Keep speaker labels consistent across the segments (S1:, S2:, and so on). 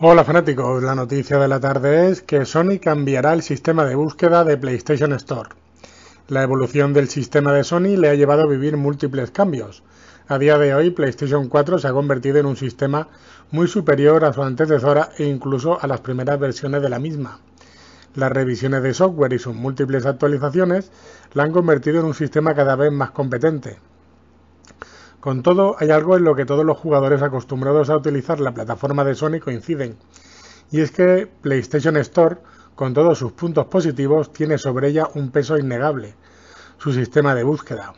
S1: Hola fanáticos, la noticia de la tarde es que Sony cambiará el sistema de búsqueda de PlayStation Store. La evolución del sistema de Sony le ha llevado a vivir múltiples cambios. A día de hoy PlayStation 4 se ha convertido en un sistema muy superior a su antecesora e incluso a las primeras versiones de la misma. Las revisiones de software y sus múltiples actualizaciones la han convertido en un sistema cada vez más competente. Con todo, hay algo en lo que todos los jugadores acostumbrados a utilizar la plataforma de Sony coinciden, y es que PlayStation Store, con todos sus puntos positivos, tiene sobre ella un peso innegable, su sistema de búsqueda.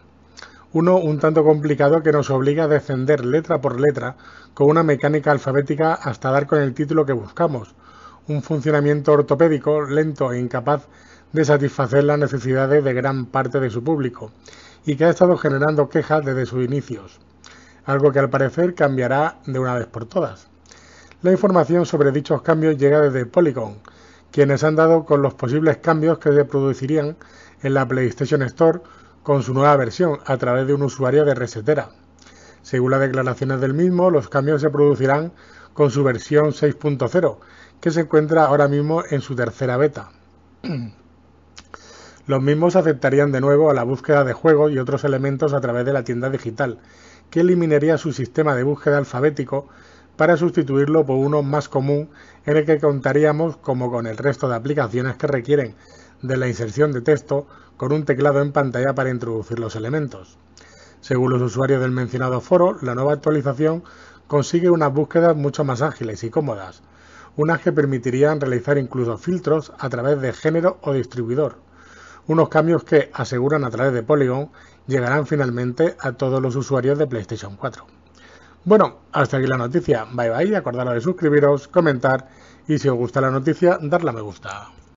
S1: Uno un tanto complicado que nos obliga a descender letra por letra con una mecánica alfabética hasta dar con el título que buscamos, un funcionamiento ortopédico lento e incapaz de satisfacer las necesidades de gran parte de su público, y que ha estado generando quejas desde sus inicios, algo que al parecer cambiará de una vez por todas. La información sobre dichos cambios llega desde Polygon, quienes han dado con los posibles cambios que se producirían en la PlayStation Store con su nueva versión a través de un usuario de resetera. Según las declaraciones del mismo, los cambios se producirán con su versión 6.0, que se encuentra ahora mismo en su tercera beta. Los mismos aceptarían de nuevo a la búsqueda de juegos y otros elementos a través de la tienda digital, que eliminaría su sistema de búsqueda alfabético para sustituirlo por uno más común en el que contaríamos, como con el resto de aplicaciones que requieren de la inserción de texto, con un teclado en pantalla para introducir los elementos. Según los usuarios del mencionado foro, la nueva actualización consigue unas búsquedas mucho más ágiles y cómodas, unas que permitirían realizar incluso filtros a través de género o distribuidor unos cambios que, aseguran a través de Polygon, llegarán finalmente a todos los usuarios de PlayStation 4. Bueno, hasta aquí la noticia. Bye bye, acordaros de suscribiros, comentar y si os gusta la noticia, darle a me gusta.